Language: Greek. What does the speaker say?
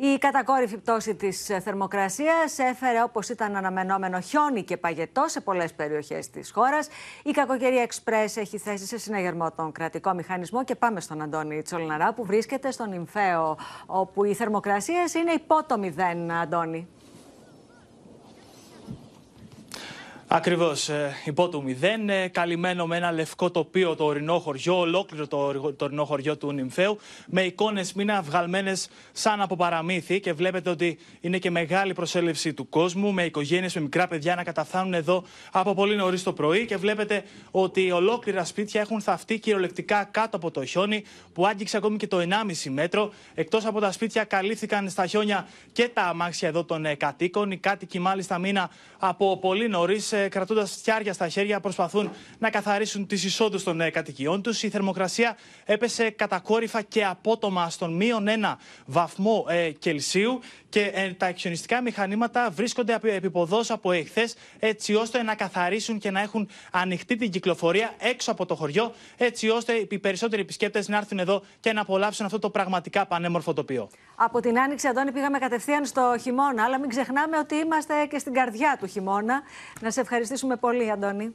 Η κατακόρυφη πτώση της ε, θερμοκρασίας έφερε όπως ήταν αναμενόμενο χιόνι και παγετό σε πολλές περιοχές της χώρας. Η κακοκαιρία Express έχει θέσει σε συναγερμό τον κρατικό μηχανισμό και πάμε στον Αντώνη Τσολναρά που βρίσκεται στον Ιμφαίο, όπου οι θερμοκρασίες είναι υπότομοι δεν Αντώνη. Ακριβώς. Ε, υπό του μηδέν, ε, καλυμμένο με ένα λευκό τοπίο το ορεινό χωριό, ολόκληρο το ορεινό χωριό του Νυμφαίου με εικόνες μήνα βγαλμένες σαν από παραμύθι. Και βλέπετε ότι είναι και μεγάλη προσέλευση του κόσμου, με οικογένειες με μικρά παιδιά να καταφθάνουν εδώ από πολύ νωρίς το πρωί. Και βλέπετε ότι ολόκληρα σπίτια έχουν θαυτεί κυριολεκτικά κάτω από το χιόνι, που άγγιξε ακόμη και το 1,5 μέτρο. Εκτός από τα σπίτια, καλύφθηκαν στα χιόνια και τα αμάξια εδώ των ε, κατοίκων. Οι κάτοικοι, μάλιστα, μήνα από πολύ νωρίς ε, κρατώντας φτιάρια στα χέρια, προσπαθούν να καθαρίσουν τις εισόδους των ε, κατοικιών τους. Η θερμοκρασία έπεσε κατακόρυφα και απότομα στον μείον ένα βαθμό ε, Κελσίου και τα εξιονιστικά μηχανήματα βρίσκονται επιποδός από εχθές, έτσι ώστε να καθαρίσουν και να έχουν ανοιχτή την κυκλοφορία έξω από το χωριό, έτσι ώστε οι περισσότεροι επισκέπτες να έρθουν εδώ και να απολαύσουν αυτό το πραγματικά πανέμορφο τοπίο. Από την Άνοιξη, Αντώνη, πήγαμε κατευθείαν στο χειμώνα, αλλά μην ξεχνάμε ότι είμαστε και στην καρδιά του χειμώνα. Να σε ευχαριστήσουμε πολύ, Αντώνη.